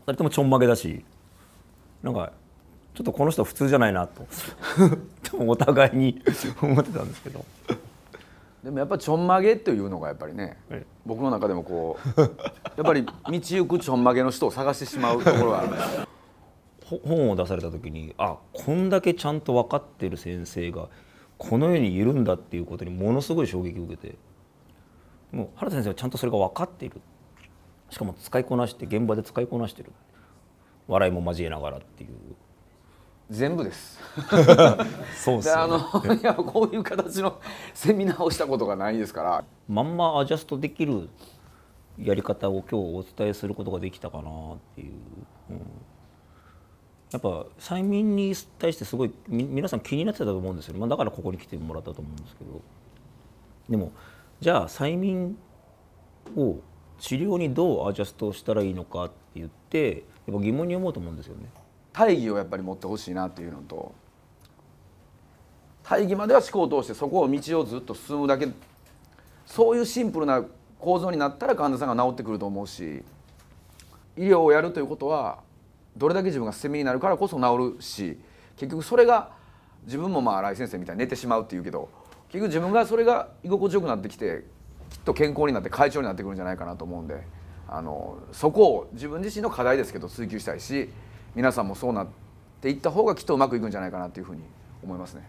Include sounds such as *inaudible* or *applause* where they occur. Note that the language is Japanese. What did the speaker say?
2人ともちょんまげだしなんかちょっとこの人普通じゃないなとでもお互いに思ってたんですけどでもやっぱちょんまげというのがやっぱりね、僕の中でもこうやっぱり道行くちょんまげの人を探してしまうところがある本を出された時にあこんだけちゃんと分かってる先生がこの世にいるんだっていうことにものすごい衝撃を受けてもう原田先生はちゃんとそれが分かっているしかも使いこなして現場で使いこなしてる笑いも交えながらっていう全部です *laughs* そうです、ね、あのいやこういう形の *laughs* セミナーをしたことがないですからまんまアジャストできるやり方を今日お伝えすることができたかなっていう、うん、やっぱ催眠に対してすごい皆さん気になってたと思うんですよまあ、だからここに来てもらったと思うんですけどでもじゃあ催眠を治療にどうアジャストしたらいいのかって言ってやっぱ疑問に思うと思うんですよね。大義をやっぱり持ってほしいなっていうのと大義までは思考を通してそこを道をずっと進むだけそういうシンプルな構造になったら患者さんが治ってくると思うし医療をやるということはどれだけ自分が攻めになるからこそ治るし結局それが自分もまあ新井先生みたいに寝てしまうっていうけど結局自分がそれが居心地よくなってきてっと健康になって会長になってくるんじゃないかなと思うんであのそこを自分自身の課題ですけど追求したいし皆さんもそうなっていった方がきっとうまくいくんじゃないかなというふうに思いますね。